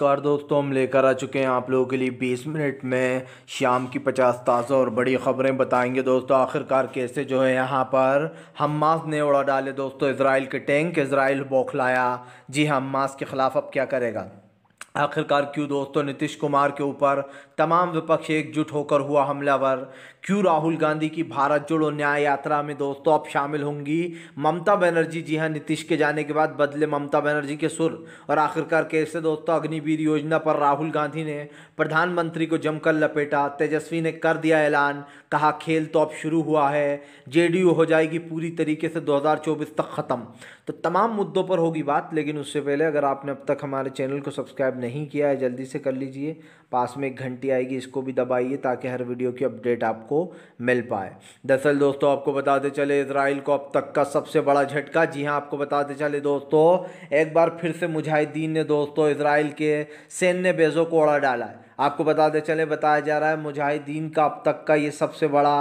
नमस्कार दोस्तों हम लेकर आ चुके हैं आप लोगों के लिए 20 मिनट में शाम की 50 ताज़ा और बड़ी ख़बरें बताएंगे दोस्तों आखिरकार कैसे जो है यहाँ पर हमास ने उड़ा डाले दोस्तों इसराइल के टैंक इसराइल बौखलाया जी हमास हाँ, के ख़िलाफ़ अब क्या करेगा आखिरकार क्यों दोस्तों नीतीश कुमार के ऊपर तमाम विपक्ष एकजुट होकर हुआ हमलावर क्यों राहुल गांधी की भारत जोड़ो न्याय यात्रा में दोस्तों अब शामिल होंगी ममता बनर्जी जी हाँ नीतीश के जाने के बाद बदले ममता बनर्जी के सुर और आखिरकार कैसे दोस्तों अग्निवीर योजना पर राहुल गांधी ने प्रधानमंत्री को जमकर लपेटा तेजस्वी ने कर दिया ऐलान कहा खेल तो अब शुरू हुआ है जे हो जाएगी पूरी तरीके से दो तक ख़त्म तो तमाम मुद्दों पर होगी बात लेकिन उससे पहले अगर आपने अब तक हमारे चैनल को सब्सक्राइब नहीं किया है जल्दी से कर लीजिए पास में एक घंटी आएगी इसको भी दबाइए ताकि हर वीडियो की अपडेट आपको आपको मिल पाए दरअसल दोस्तों आपको बताते चले इसराइल को अब तक का सबसे बड़ा झटका जी हाँ आपको बताते चले दोस्तों एक बार फिर से मुजाहिदीन ने दोस्तों इसराइल के सैन्य बेजों को उड़ा डाला है आपको बताते चले बताया जा रहा है मुजाहिदीन का अब तक का ये सबसे बड़ा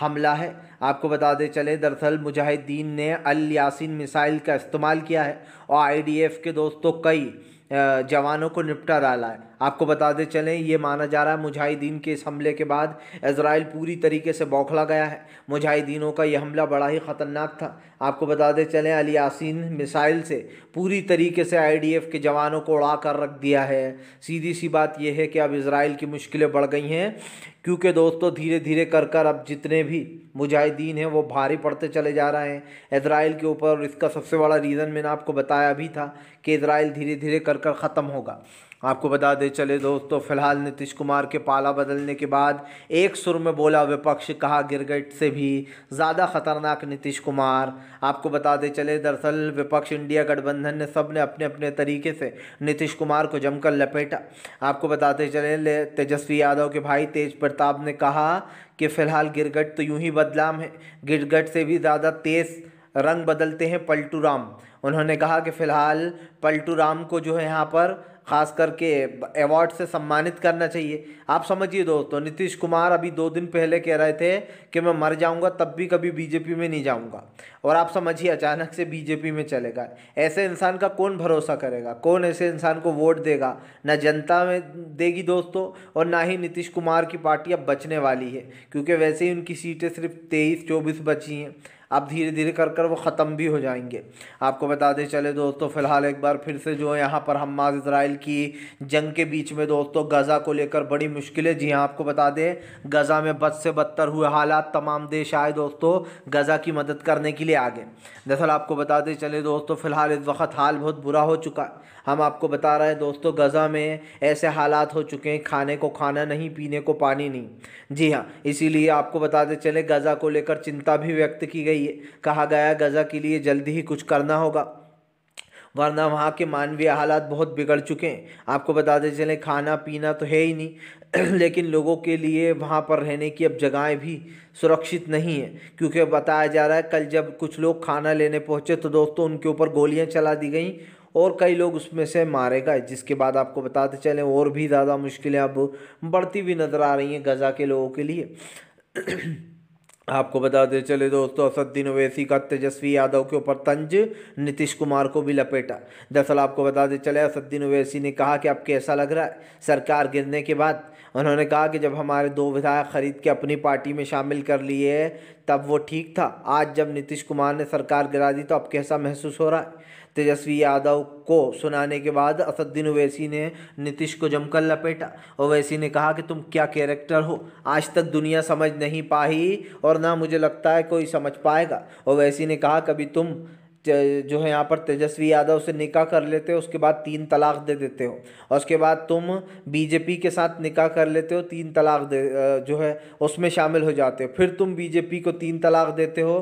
हमला है आपको बताते चले दरअसल मुजाहिदीन ने अल यासिन मिसाइल का इस्तेमाल किया है और आईडीएफ के दोस्तों कई जवानों को निपटा डाला है आपको बताते चलें ये माना जा रहा है मुजाहिदीन के इस हमले के बाद इसराइल पूरी तरीके से बौखला गया है मुजाहिदीनों का यह हमला बड़ा ही ख़तरनाक था आपको बताते चलें अली यासिन मिसाइल से पूरी तरीके से आईडीएफ के जवानों को उड़ा कर रख दिया है सीधी सी बात यह है कि अब इसराइल की मुश्किलें बढ़ गई हैं क्योंकि दोस्तों धीरे धीरे कर कर अब जितने भी मुजाहिदीन हैं वो भारी पड़ते चले जा रहे हैं इसराइल के ऊपर और इसका सबसे बड़ा रीज़न मैंने आपको बताया भी था कि इसराइल धीरे धीरे कर कर ख़त्म होगा आपको बता दे चले दोस्तों फिलहाल नीतीश कुमार के पाला बदलने के बाद एक सुर में बोला विपक्ष कहा गिरगट से भी ज़्यादा खतरनाक नीतीश कुमार आपको बता दे चले दरअसल विपक्ष इंडिया गठबंधन ने सब ने अपने अपने तरीके से नीतीश कुमार को जमकर लपेटा आपको बताते चले तेजस्वी यादव के भाई तेज प्रताप ने कहा कि फिलहाल गिरगट तो यूं ही बदलाम है गिरगट से भी ज़्यादा तेज़ रंग बदलते हैं पलटू राम उन्होंने कहा कि फ़िलहाल पलटू राम को जो है यहाँ पर ख़ास करके अवार्ड से सम्मानित करना चाहिए आप समझिए दोस्तों नीतीश कुमार अभी दो दिन पहले कह रहे थे कि मैं मर जाऊंगा तब भी कभी बीजेपी में नहीं जाऊंगा और आप समझिए अचानक से बीजेपी में चलेगा ऐसे इंसान का कौन भरोसा करेगा कौन ऐसे इंसान को वोट देगा ना जनता में देगी दोस्तों और ना ही नीतीश कुमार की पार्टी अब बचने वाली है क्योंकि वैसे ही उनकी सीटें सिर्फ तेईस चौबीस बची हैं अब धीरे धीरे कर कर वो ख़त्म भी हो जाएंगे आपको बताते चले दोस्तों फ़िलहाल एक बार फिर से जो है यहाँ पर हमास इसराइल की जंग के बीच में दोस्तों गज़ा को लेकर बड़ी मुश्किलें जी हाँ आपको बता दें गज़ा में बद से बदतर हुए हालात तमाम देश आए दोस्तों गज़ा की मदद करने के लिए आगे दरअसल आपको बताते चले दोस्तों फ़िलहाल इस वक्त हाल बहुत बुरा हो चुका है हम आपको बता रहे हैं दोस्तों गज़ा में ऐसे हालात हो चुके हैं खाने को खाना नहीं पीने को पानी नहीं जी हाँ इसीलिए आपको बताते चले गज़ा को लेकर चिंता भी व्यक्त की गई है कहा गया गज़ा के लिए जल्दी ही कुछ करना होगा वरना वहाँ के मानवीय हालात बहुत बिगड़ चुके हैं आपको बताते चले खाना पीना तो है ही नहीं लेकिन लोगों के लिए वहाँ पर रहने की अब जगहें भी सुरक्षित नहीं है क्योंकि बताया जा रहा है कल जब कुछ लोग खाना लेने पहुँचे तो दोस्तों उनके ऊपर गोलियाँ चला दी गई और कई लोग उसमें से मारे गए जिसके बाद आपको बताते चलें और भी ज़्यादा मुश्किलें अब बढ़ती हुई नज़र आ रही हैं गज़ा के लोगों के लिए आपको बताते चले दोस्तों असद्दीन ओवैसी का तेजस्वी यादव के ऊपर तंज नीतीश कुमार को भी लपेटा दरअसल आपको बताते चले असद्दीन ओवैसी ने कहा कि अब कैसा लग रहा है सरकार गिरने के बाद उन्होंने कहा कि जब हमारे दो विधायक खरीद के अपनी पार्टी में शामिल कर लिए तब वो ठीक था आज जब नीतीश कुमार ने सरकार गिरा दी तो अब कैसा महसूस हो रहा है तेजस्वी यादव को सुनाने के बाद असदुद्दीन ओवैसी ने नीतीश को जमकर लपेटा ओवैसी ने कहा कि तुम क्या कैरेक्टर हो आज तक दुनिया समझ नहीं पाई और ना मुझे लगता है कोई समझ पाएगा ओवैसी ने कहा कभी तुम जो है यहाँ पर तेजस्वी यादव से निकाह कर लेते हो उसके बाद तीन तलाक दे देते हो और उसके बाद तुम बीजेपी के साथ निकाह कर लेते हो तीन तलाक दे जो है उसमें शामिल हो जाते हो फिर तुम बीजेपी को तीन तलाक देते हो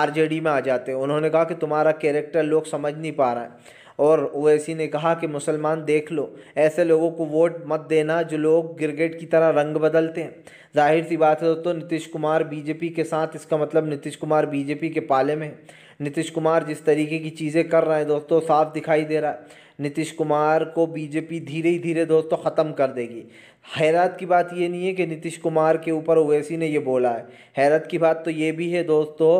आरजेडी में आ जाते हो उन्होंने कहा कि तुम्हारा कैरेक्टर लोग समझ नहीं पा रहा है और ओवैसी ने कहा कि मुसलमान देख लो ऐसे लोगों को वोट मत देना जो लोग गिरगेट की तरह रंग बदलते हैं जाहिर सी बात है दोस्तों नीतीश कुमार बीजेपी के साथ इसका मतलब नीतीश कुमार बीजेपी के पाले में है नीतीश कुमार जिस तरीके की चीज़ें कर रहे हैं दोस्तों साफ दिखाई दे रहा है नीतीश कुमार को बीजेपी धीरे ही धीरे दोस्तों ख़त्म कर देगी हैरत की बात ये नहीं है कि नीतीश कुमार के ऊपर ओवैसी ने ये बोला है हैरत की बात तो ये भी है दोस्तों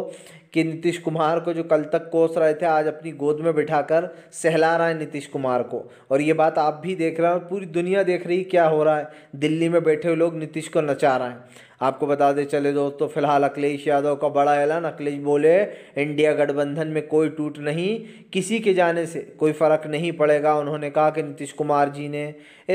कि नीतीश कुमार को जो कल तक कोस रहे थे आज अपनी गोद में बिठाकर सहला रहा है नीतीश कुमार को और ये बात आप भी देख रहे और पूरी दुनिया देख रही क्या हो रहा है दिल्ली में बैठे हुए लोग नीतीश को नचा रहे हैं आपको बता दे चले दोस्तों फिलहाल अखिलेश यादव का बड़ा ऐलान अखिलेश बोले इंडिया गठबंधन में कोई टूट नहीं किसी के जाने से कोई फ़र्क नहीं पड़ेगा उन्होंने कहा कि नीतीश कुमार जी ने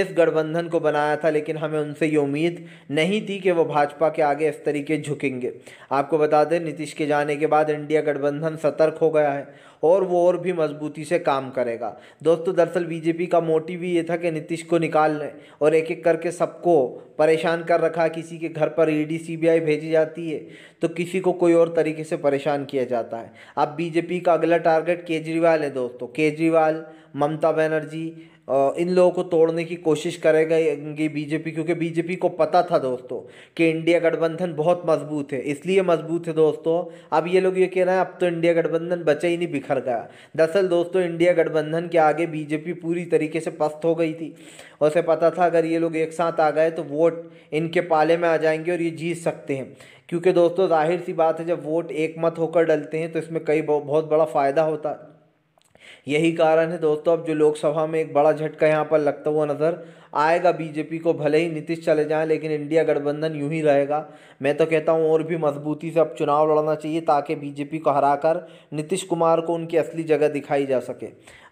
इस गठबंधन को बनाया था लेकिन हमें उनसे ये उम्मीद नहीं थी कि वो भाजपा के आगे इस तरीके झुकेंगे आपको बता दें नीतीश के जाने के बाद बाद इंडिया गठबंधन सतर्क हो गया है और वो और भी मजबूती से काम करेगा दोस्तों दरअसल बीजेपी का मोटिव ये था कि नीतीश को निकाल लें और एक एक करके सबको परेशान कर रखा किसी के घर पर ईडी सीबीआई भेजी जाती है तो किसी को कोई और तरीके से परेशान किया जाता है अब बीजेपी का अगला टारगेट केजरीवाल है दोस्तों केजरीवाल ममता बनर्जी इन लोगों को तोड़ने की कोशिश करेगा बीजेपी क्योंकि बीजेपी को पता था दोस्तों कि इंडिया गठबंधन बहुत मजबूत है इसलिए मजबूत है दोस्तों अब ये लोग ये कह रहे हैं अब तो इंडिया गठबंधन बचा ही नहीं बिखर गया दरअसल दोस्तों इंडिया गठबंधन के आगे बीजेपी पूरी तरीके से पस्त हो गई थी उसे पता था अगर ये लोग एक साथ आ गए तो वोट इनके पाले में आ जाएंगे और ये जीत सकते हैं क्योंकि दोस्तों जाहिर सी बात है जब वोट एक मत होकर डलते हैं तो इसमें कई बहुत बड़ा फ़ायदा होता है यही कारण है दोस्तों अब जो लोकसभा में एक बड़ा झटका यहाँ पर लगता हुआ नज़र आएगा बीजेपी को भले ही नीतीश चले जाएं लेकिन इंडिया गठबंधन यूं ही रहेगा मैं तो कहता हूँ और भी मजबूती से अब चुनाव लड़ना चाहिए ताकि बीजेपी को हराकर नीतीश कुमार को उनकी असली जगह दिखाई जा सके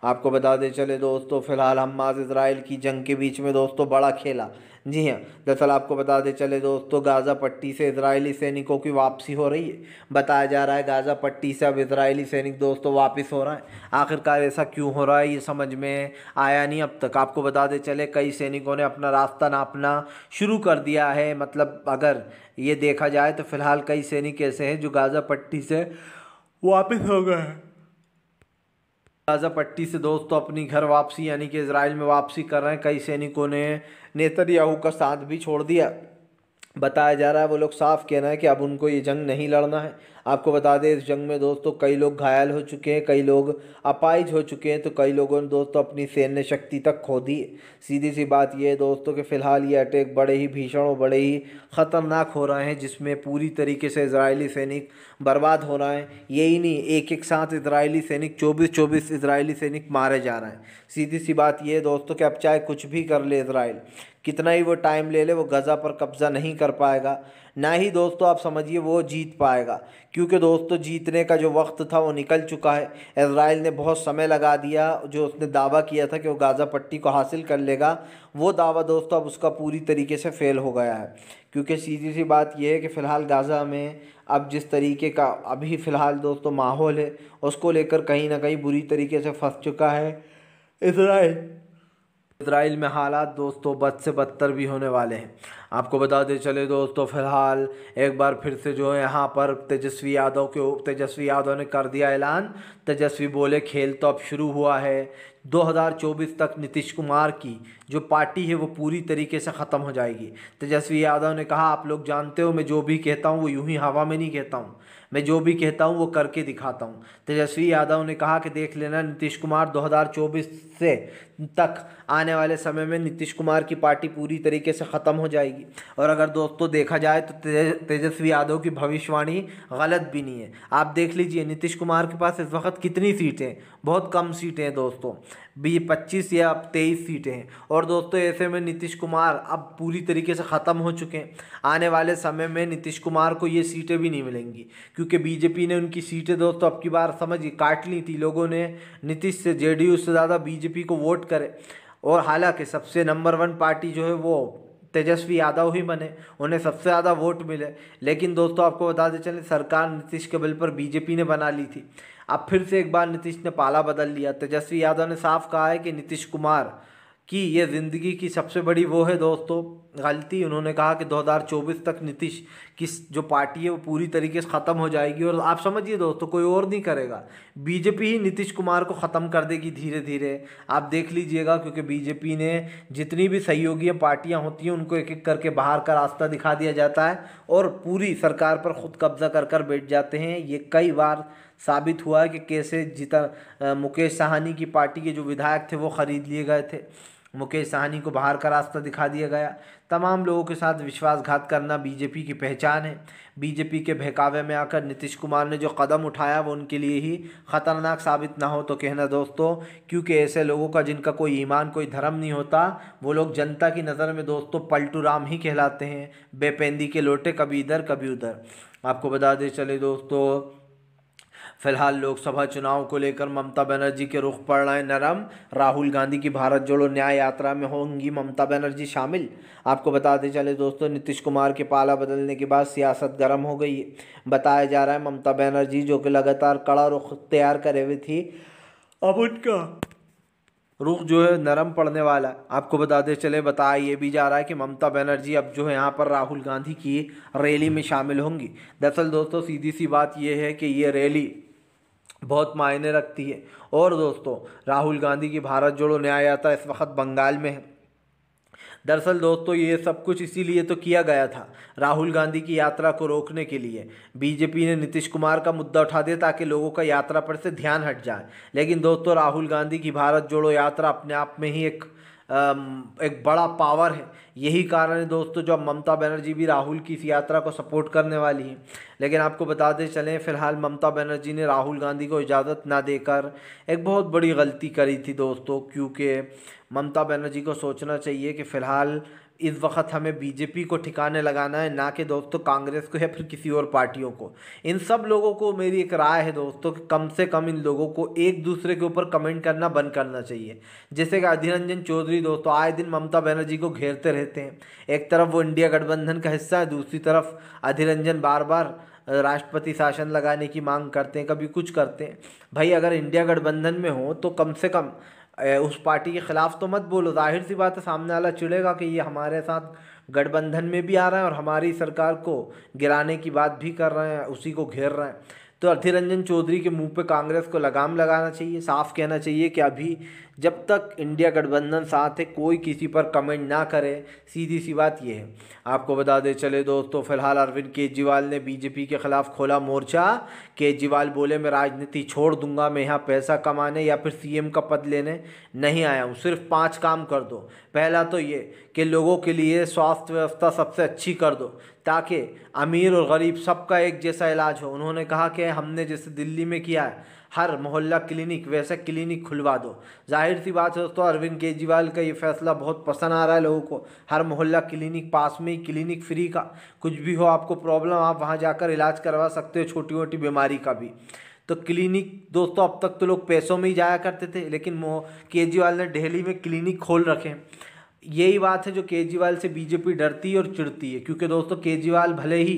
आपको बता दें चले दोस्तों फिलहाल हमास इसराइल की जंग के बीच में दोस्तों बड़ा खेला जी हाँ दरअसल आपको बताते चले दोस्तों गाज़ा पट्टी से इसराइली सैनिकों की वापसी हो रही है बताया जा रहा है गाज़ा पट्टी से अब इसराइली सैनिक दोस्तों वापस हो रहा है आखिरकार ऐसा क्यों हो रहा है ये समझ में आया नहीं अब तक आपको बताते चले कई सैनिकों ने अपना रास्ता नापना शुरू कर दिया है मतलब अगर ये देखा जाए तो फ़िलहाल कई सैनिक ऐसे हैं जो गाज़ा पट्टी से वापस हो गए हैं गाजा पट्टी से दोस्तों तो अपनी घर वापसी यानी कि इसराइल में वापसी कर रहे हैं कई सैनिकों ने नेतरयाहू का साथ भी छोड़ दिया बताया जा रहा है वो लोग साफ कह रहे हैं कि अब उनको ये जंग नहीं लड़ना है आपको बता दें इस जंग में दोस्तों कई लोग घायल हो चुके हैं कई लोग अपाइज हो चुके हैं तो कई लोगों ने दोस्तों अपनी सैन्य शक्ति तक खो दी सीधी सी बात यह है दोस्तों कि फ़िलहाल ये अटैक बड़े ही भीषण और बड़े ही ख़तरनाक हो रहे हैं जिसमें पूरी तरीके से इसराइली सैनिक बर्बाद हो रहे हैं यही नहीं एक एक साथ इसराइली सैनिक चौबीस चौबीस इसराइली सैनिक मारे जा रहे हैं सीधी सी बात यह है दोस्तों कि अब चाहे कुछ भी कर ले इसराइल कितना ही वो टाइम ले ले वो गज़ा पर कब्ज़ा नहीं कर पाएगा ना ही दोस्तों आप समझिए वो जीत पाएगा क्योंकि दोस्तों जीतने का जो वक्त था वो निकल चुका है इसराइल ने बहुत समय लगा दिया जो उसने दावा किया था कि वो गाज़ा पट्टी को हासिल कर लेगा वो दावा दोस्तों अब उसका पूरी तरीके से फ़ेल हो गया है क्योंकि सीधी सी बात यह है कि फ़िलहाल गाज़ा में अब जिस तरीके का अभी फ़िलहाल दोस्तों माहौल है उसको लेकर कहीं ना कहीं बुरी तरीके से फंस चुका है इसराइल इसराइल में हालात दोस्तों बद से बदतर भी होने वाले हैं आपको बताते चले दोस्तों फिलहाल एक बार फिर से जो है यहाँ पर तेजस्वी यादव के तेजस्वी यादव ने कर दिया ऐलान तेजस्वी बोले खेल तो अब शुरू हुआ है 2024 तक नीतीश कुमार की जो पार्टी है वो पूरी तरीके से ख़त्म हो जाएगी तेजस्वी यादव ने कहा आप लोग जानते हो मैं जो भी कहता हूँ वो यूँ ही हवा में नहीं कहता हूँ मैं जो भी कहता हूँ वो करके दिखाता हूँ तेजस्वी यादव ने कहा कि देख लेना नीतीश कुमार 2024 से तक आने वाले समय में नीतीश कुमार की पार्टी पूरी तरीके से ख़त्म हो जाएगी और अगर दोस्तों देखा जाए तो तेजस्वी यादव की भविष्यवाणी गलत भी नहीं है आप देख लीजिए नीतीश कुमार के पास इस वक्त कितनी सीटें बहुत कम सीटें हैं दोस्तों बी पच्चीस या अब तेईस सीटें हैं और दोस्तों ऐसे में नीतीश कुमार अब पूरी तरीके से ख़त्म हो चुके हैं आने वाले समय में नीतीश कुमार को ये सीटें भी नहीं मिलेंगी क्योंकि बीजेपी ने उनकी सीटें दोस्तों अब की बार समझ काट ली थी लोगों ने नीतीश से जेडीयू से ज़्यादा बीजेपी को वोट करे और हालांकि सबसे नंबर वन पार्टी जो है वो तेजस्वी यादव ही बने उन्हें सबसे ज़्यादा वोट मिले लेकिन दोस्तों आपको बताते चले सरकार नीतीश के बिल पर बीजेपी ने बना ली थी अब फिर से एक बार नीतीश ने पाला बदल लिया तेजस्वी यादव ने साफ कहा है कि नीतीश कुमार कि ये ज़िंदगी की सबसे बड़ी वो है दोस्तों गलती उन्होंने कहा कि 2024 तक नीतीश की जो पार्टी है वो पूरी तरीके से ख़त्म हो जाएगी और आप समझिए दोस्तों कोई और नहीं करेगा बीजेपी ही नीतीश कुमार को ख़त्म कर देगी धीरे धीरे आप देख लीजिएगा क्योंकि बीजेपी ने जितनी भी सहयोगी पार्टियाँ होती हैं उनको एक एक करके बाहर का रास्ता दिखा दिया जाता है और पूरी सरकार पर खुद कब्जा कर कर बैठ जाते हैं ये कई बार साबित हुआ है कि कैसे जीता मुकेश साहनी की पार्टी के जो विधायक थे वो ख़रीद लिए गए थे मुकेश सहनी को बाहर का रास्ता दिखा दिया गया तमाम लोगों के साथ विश्वासघात करना बीजेपी की पहचान है बीजेपी के बहकावे में आकर नीतीश कुमार ने जो कदम उठाया वो उनके लिए ही ख़तरनाक साबित ना हो तो कहना दोस्तों क्योंकि ऐसे लोगों का जिनका कोई ईमान कोई धर्म नहीं होता वो लोग जनता की नज़र में दोस्तों पलटू राम ही कहलाते हैं बेपेंदी के लोटे कभी इधर कभी उधर आपको बता दें चले दोस्तों फिलहाल लोकसभा चुनाव को लेकर ममता बनर्जी के रुख पड़ रहे नरम राहुल गांधी की भारत जोड़ो न्याय यात्रा में होंगी ममता बनर्जी शामिल आपको बताते चले दोस्तों नीतीश कुमार के पाला बदलने के बाद सियासत गर्म हो गई है बताया जा रहा है ममता बनर्जी जो कि लगातार कड़ा रुख तैयार करे हुए थी अब उनका रुख जो है नरम पड़ने वाला है आपको बताते चले बताया ये भी जा रहा है कि ममता बनर्जी अब जो है यहाँ पर राहुल गांधी की रैली में शामिल होंगी दरअसल दोस्तों सीधी सी बात यह है कि ये रैली बहुत मायने रखती है और दोस्तों राहुल गांधी की भारत जोड़ो न्याय यात्रा इस वक्त बंगाल में है दरअसल दोस्तों ये सब कुछ इसीलिए तो किया गया था राहुल गांधी की यात्रा को रोकने के लिए बीजेपी ने नीतीश कुमार का मुद्दा उठा दिया ताकि लोगों का यात्रा पर से ध्यान हट जाए लेकिन दोस्तों राहुल गांधी की भारत जोड़ो यात्रा अपने आप में ही एक एक बड़ा पावर है यही कारण है दोस्तों जो ममता बनर्जी भी राहुल की इस यात्रा को सपोर्ट करने वाली हैं लेकिन आपको बताते चलें फिलहाल ममता बनर्जी ने राहुल गांधी को इजाज़त ना देकर एक बहुत बड़ी गलती करी थी दोस्तों क्योंकि ममता बनर्जी को सोचना चाहिए कि फ़िलहाल इस वक्त हमें बीजेपी को ठिकाने लगाना है ना कि दोस्तों कांग्रेस को या फिर किसी और पार्टियों को इन सब लोगों को मेरी एक राय है दोस्तों कि कम से कम इन लोगों को एक दूसरे के ऊपर कमेंट करना बंद करना चाहिए जैसे कि अधीर चौधरी दोस्तों आए दिन ममता बनर्जी को घेरते रहते हैं एक तरफ वो इंडिया गठबंधन का हिस्सा है दूसरी तरफ अधीर बार बार राष्ट्रपति शासन लगाने की मांग करते हैं कभी कुछ करते हैं भाई अगर इंडिया गठबंधन में हो तो कम से कम उस पार्टी के ख़िलाफ़ तो मत बोलो ज़ाहिर सी बात है सामने वाला चिड़ेगा कि ये हमारे साथ गठबंधन में भी आ रहे हैं और हमारी सरकार को गिराने की बात भी कर रहे हैं उसी को घेर रहे हैं तो अधीर रंजन चौधरी के मुंह पे कांग्रेस को लगाम लगाना चाहिए साफ कहना चाहिए कि अभी जब तक इंडिया गठबंधन साथ है कोई किसी पर कमेंट ना करे सीधी सी बात यह है आपको बता दे चले दोस्तों फिलहाल अरविंद केजरीवाल ने बीजेपी के खिलाफ खोला मोर्चा केजरीवाल बोले मैं राजनीति छोड़ दूंगा मैं यहाँ पैसा कमाने या फिर सीएम का पद लेने नहीं आया हूँ सिर्फ पाँच काम कर दो पहला तो ये कि लोगों के लिए स्वास्थ्य व्यवस्था सबसे अच्छी कर दो ताकि अमीर और गरीब सबका एक जैसा इलाज हो उन्होंने कहा कि हमने जैसे दिल्ली में किया है हर मोहल्ला क्लिनिक वैसे क्लिनिक खुलवा दो जाहिर सी बात है दोस्तों अरविंद केजरीवाल का ये फैसला बहुत पसंद आ रहा है लोगों को हर मोहल्ला क्लिनिक पास में ही क्लिनिक फ्री का कुछ भी हो आपको प्रॉब्लम आप वहाँ जाकर इलाज करवा सकते हो छोटी मोटी बीमारी का भी तो क्लिनिक दोस्तों अब तक तो लोग पैसों में ही जाया करते थे लेकिन केजरीवाल ने दिल्ली में क्लिनिक खोल रखे हैं यही बात है जो केजरीवाल से बीजेपी डरती है और चिड़ती है क्योंकि दोस्तों केजरीवाल भले ही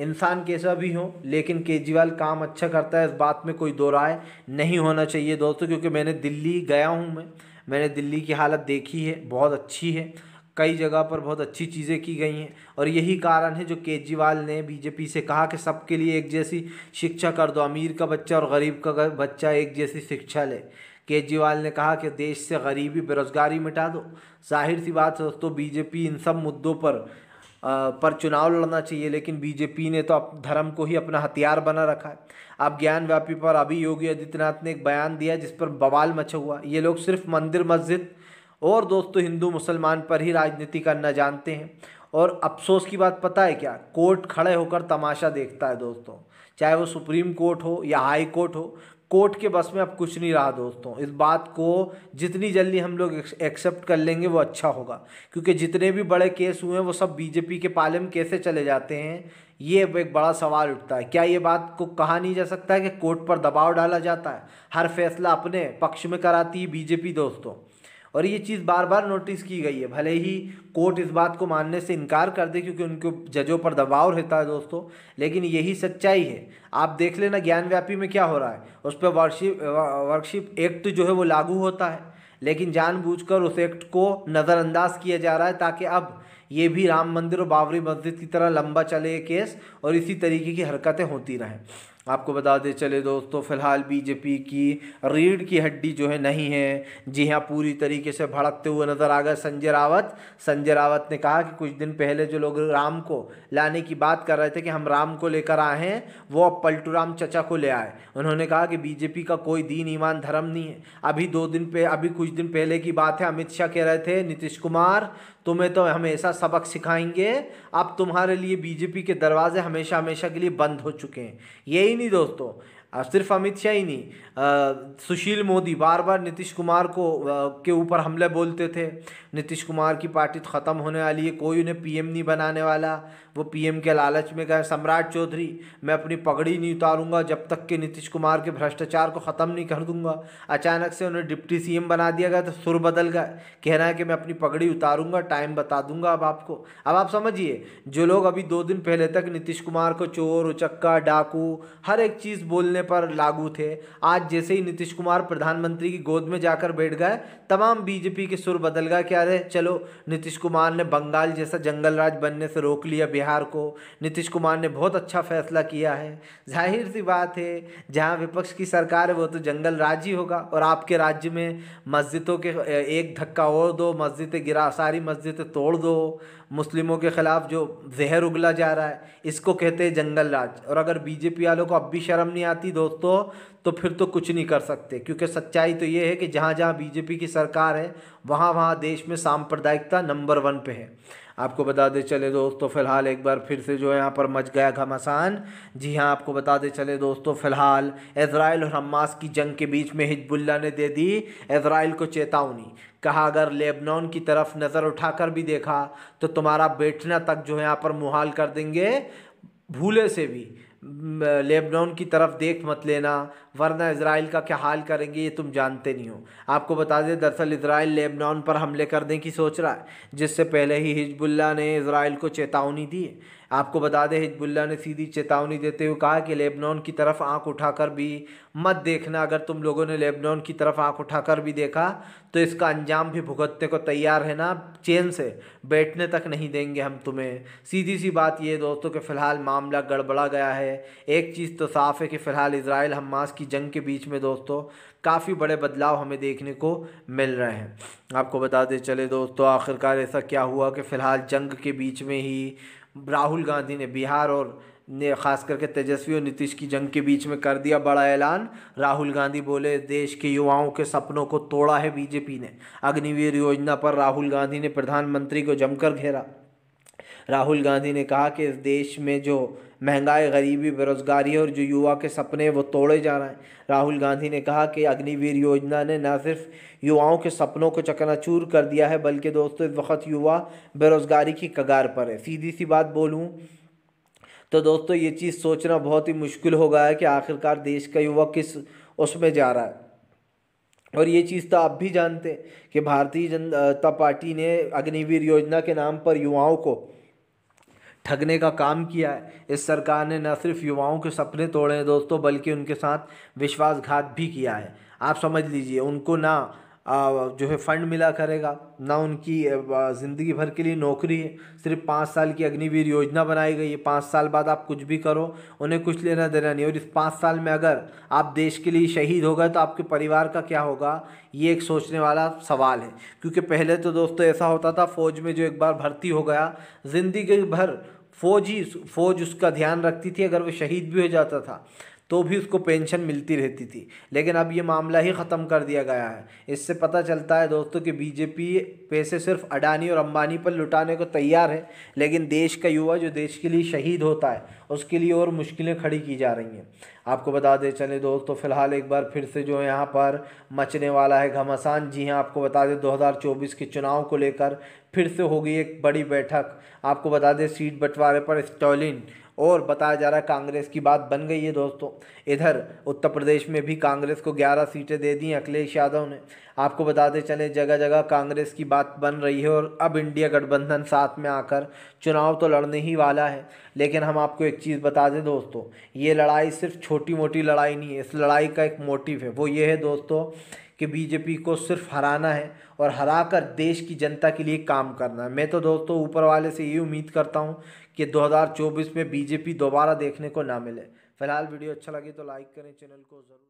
इंसान कैसा भी हो लेकिन केजरीवाल काम अच्छा करता है इस बात में कोई दो राय नहीं होना चाहिए दोस्तों क्योंकि मैंने दिल्ली गया हूँ मैं मैंने दिल्ली की हालत देखी है बहुत अच्छी है कई जगह पर बहुत अच्छी चीज़ें की गई हैं और यही कारण है जो केजरीवाल ने बीजेपी से कहा कि सबके लिए एक जैसी शिक्षा कर दो अमीर का बच्चा और गरीब का बच्चा एक जैसी शिक्षा ले केजरीवाल ने कहा कि देश से गरीबी बेरोज़गारी मिटा दो जाहिर सी बात है दोस्तों बीजेपी इन सब मुद्दों पर पर चुनाव लड़ना चाहिए लेकिन बीजेपी ने तो अब धर्म को ही अपना हथियार बना रखा है अब ज्ञानव्यापी पर अभी योगी आदित्यनाथ ने एक बयान दिया जिस पर बवाल मचा हुआ ये लोग सिर्फ मंदिर मस्जिद और दोस्तों हिंदू मुसलमान पर ही राजनीति करना जानते हैं और अफसोस की बात पता है क्या कोर्ट खड़े होकर तमाशा देखता है दोस्तों चाहे वो सुप्रीम कोर्ट हो या हाई कोर्ट हो कोर्ट के बस में अब कुछ नहीं रहा दोस्तों इस बात को जितनी जल्दी हम लोग एक्सेप्ट कर लेंगे वो अच्छा होगा क्योंकि जितने भी बड़े केस हुए हैं वो सब बीजेपी के पाले में कैसे चले जाते हैं ये एक बड़ा सवाल उठता है क्या ये बात को कहा नहीं जा सकता है कि कोर्ट पर दबाव डाला जाता है हर फैसला अपने पक्ष में कराती है बीजेपी दोस्तों और ये चीज़ बार बार नोटिस की गई है भले ही कोर्ट इस बात को मानने से इनकार कर दे क्योंकि उनके जजों पर दबाव रहता है दोस्तों लेकिन यही सच्चाई है आप देख लेना ज्ञानव्यापी में क्या हो रहा है उस पर वर्कशिप वर्कशिप एक्ट जो है वो लागू होता है लेकिन जानबूझकर उस एक्ट को नज़रअंदाज किया जा रहा है ताकि अब ये भी राम मंदिर और बाबरी मस्जिद की तरह लंबा चले केस और इसी तरीके की हरकतें होती रहें आपको बता दे चले दोस्तों फ़िलहाल बीजेपी की रीढ़ की हड्डी जो है नहीं है जी हाँ पूरी तरीके से भड़कते हुए नज़र आ गए संजय रावत संजय रावत ने कहा कि कुछ दिन पहले जो लोग राम को लाने की बात कर रहे थे कि हम राम को लेकर आए हैं वो अब पलटू राम चचा को ले आए उन्होंने कहा कि बीजेपी का कोई दीन ईमान धर्म नहीं है अभी दो दिन पे अभी कुछ दिन पहले की बात है अमित शाह कह रहे थे नीतीश कुमार तुम्हें तो हमेशा सबक सिखाएंगे अब तुम्हारे लिए बीजेपी के दरवाजे हमेशा हमेशा के लिए बंद हो चुके हैं यही नहीं दोस्तों अब सिर्फ अमित शाह ही नहीं आ, सुशील मोदी बार बार नीतीश कुमार को आ, के ऊपर हमले बोलते थे नीतीश कुमार की पार्टी तो ख़त्म होने वाली है कोई उन्हें पीएम नहीं बनाने वाला वो पीएम के लालच में गए सम्राट चौधरी मैं अपनी पगड़ी नहीं उतारूंगा जब तक कि नीतीश कुमार के भ्रष्टाचार को ख़त्म नहीं कर दूंगा अचानक से उन्हें डिप्टी सीएम बना दिया गया तो सुर बदल गए कह रहा है कि मैं अपनी पगड़ी उतारूँगा टाइम बता दूंगा अब आपको अब आप समझिए जो लोग अभी दो दिन पहले तक नीतीश कुमार को चोर उचक्का डाकू हर एक चीज़ बोलने पर लागू थे आज जैसे ही नीतीश कुमार प्रधानमंत्री की गोद में जाकर बैठ गए तमाम बीजेपी के सुर बदल गए क्या अरे चलो नीतीश कुमार ने बंगाल जैसा जंगल राज बनने से रोक लिया बिहार को नीतीश कुमार ने बहुत अच्छा फैसला किया है जाहिर सी बात है जहाँ विपक्ष की सरकार है वो तो जंगल राज ही होगा और आपके राज्य में मस्जिदों के एक धक्का और दो मस्जिदें गिरा सारी मस्जिदें तोड़ दो मुस्लिमों के ख़िलाफ़ जो जहर उगला जा रहा है इसको कहते हैं जंगल राज और अगर बीजेपी वालों को अब भी शर्म नहीं आती दोस्तों तो फिर तो कुछ नहीं कर सकते क्योंकि सच्चाई तो ये है कि जहाँ जहाँ बीजेपी की सरकार है वहाँ वहाँ देश में सांप्रदायिकता नंबर वन पे है आपको बता दे चले दोस्तों फिलहाल एक बार फिर से जो है यहाँ पर मच गया घमासान जी हाँ आपको बता दे चले दोस्तों फिलहाल इसराइल और हमास की जंग के बीच में हिजबुल्ला ने दे दी इसराइल को चेतावनी कहा अगर लेबनान की तरफ नज़र उठाकर भी देखा तो तुम्हारा बैठना तक जो है यहाँ पर मुहाल कर देंगे भूले से भी लेबनान की तरफ देख मत लेना वरना इसराइल का क्या हाल करेंगे ये तुम जानते नहीं हो आपको बता दें दरअसल इसराइल लेबनान पर हमले करने की सोच रहा है जिससे पहले ही हिजबुल्ला ने इसराइल को चेतावनी दी है आपको बता दें हिजबुल्ला ने सीधी चेतावनी देते हुए कहा कि लेबनान की तरफ आंख उठाकर भी मत देखना अगर तुम लोगों ने लेबनान की तरफ आंख उठाकर भी देखा तो इसका अंजाम भी भुगतने को तैयार है ना चैन से बैठने तक नहीं देंगे हम तुम्हें सीधी सी बात यह दोस्तों कि फ़िलहाल मामला गड़बड़ा गया है एक चीज़ तो साफ़ है कि फ़िलहाल इसराइल हमास की जंग के बीच में दोस्तों काफ़ी बड़े बदलाव हमें देखने को मिल रहे हैं आपको बता दें चले दोस्तों आखिरकार ऐसा क्या हुआ कि फ़िलहाल जंग के बीच में ही राहुल गांधी ने बिहार और ने खास करके तेजस्वी और नीतीश की जंग के बीच में कर दिया बड़ा ऐलान राहुल गांधी बोले देश के युवाओं के सपनों को तोड़ा है बीजेपी ने अग्निवीर योजना पर राहुल गांधी ने प्रधानमंत्री को जमकर घेरा राहुल गांधी ने कहा कि इस देश में जो महंगाई गरीबी बेरोज़गारी और जो युवा के सपने वो तोड़े जा रहे हैं राहुल गांधी ने कहा कि अग्निवीर योजना ने न सिर्फ युवाओं के सपनों को चकनाचूर कर दिया है बल्कि दोस्तों इस वक्त युवा बेरोज़गारी की कगार पर है सीधी सी बात बोलूँ तो दोस्तों ये चीज़ सोचना बहुत ही मुश्किल हो गया है कि आखिरकार देश का युवा किस उसमें जा रहा है और ये चीज़ तो आप भी जानते हैं कि भारतीय जनता पार्टी ने अग्निवीर योजना के नाम पर युवाओं को ठगने का काम किया है इस सरकार ने न सिर्फ युवाओं के सपने तोड़े हैं दोस्तों बल्कि उनके साथ विश्वासघात भी किया है आप समझ लीजिए उनको ना जो है फ़ंड मिला करेगा ना उनकी ज़िंदगी भर के लिए नौकरी है सिर्फ पाँच साल की अग्निवीर योजना बनाई गई है पाँच साल बाद आप कुछ भी करो उन्हें कुछ लेना देना नहीं और इस पाँच साल में अगर आप देश के लिए शहीद हो गए तो आपके परिवार का क्या होगा ये एक सोचने वाला सवाल है क्योंकि पहले तो दोस्तों ऐसा होता था फ़ौज में जो एक बार भर्ती हो गया ज़िंदगी भर फौजी फौज उसका ध्यान रखती थी अगर वो शहीद भी हो जाता था तो भी उसको पेंशन मिलती रहती थी लेकिन अब ये मामला ही ख़त्म कर दिया गया है इससे पता चलता है दोस्तों कि बीजेपी पैसे सिर्फ अडानी और अंबानी पर लुटाने को तैयार है लेकिन देश का युवा जो देश के लिए शहीद होता है उसके लिए और मुश्किलें खड़ी की जा रही हैं आपको बता दें चले दोस्तों फ़िलहाल एक बार फिर से जो है यहाँ पर मचने वाला है घमासान जी हाँ आपको बता दें दो के चुनाव को लेकर फिर से होगी एक बड़ी बैठक आपको बता दें सीट बंटवारे पर स्टॉलिन और बताया जा रहा है कांग्रेस की बात बन गई है दोस्तों इधर उत्तर प्रदेश में भी कांग्रेस को 11 सीटें दे दी अखिलेश यादव ने आपको बताते चले जगह जगह कांग्रेस की बात बन रही है और अब इंडिया गठबंधन साथ में आकर चुनाव तो लड़ने ही वाला है लेकिन हम आपको एक चीज़ बता दें दोस्तों ये लड़ाई सिर्फ छोटी मोटी लड़ाई नहीं है इस लड़ाई का एक मोटिव है वो ये है दोस्तों कि बीजेपी को सिर्फ हराना है और हराकर देश की जनता के लिए काम करना है मैं तो दोस्तों ऊपर वाले से ये उम्मीद करता हूँ कि 2024 में बीजेपी दोबारा देखने को ना मिले फिलहाल वीडियो अच्छा लगे तो लाइक करें चैनल को ज़रूर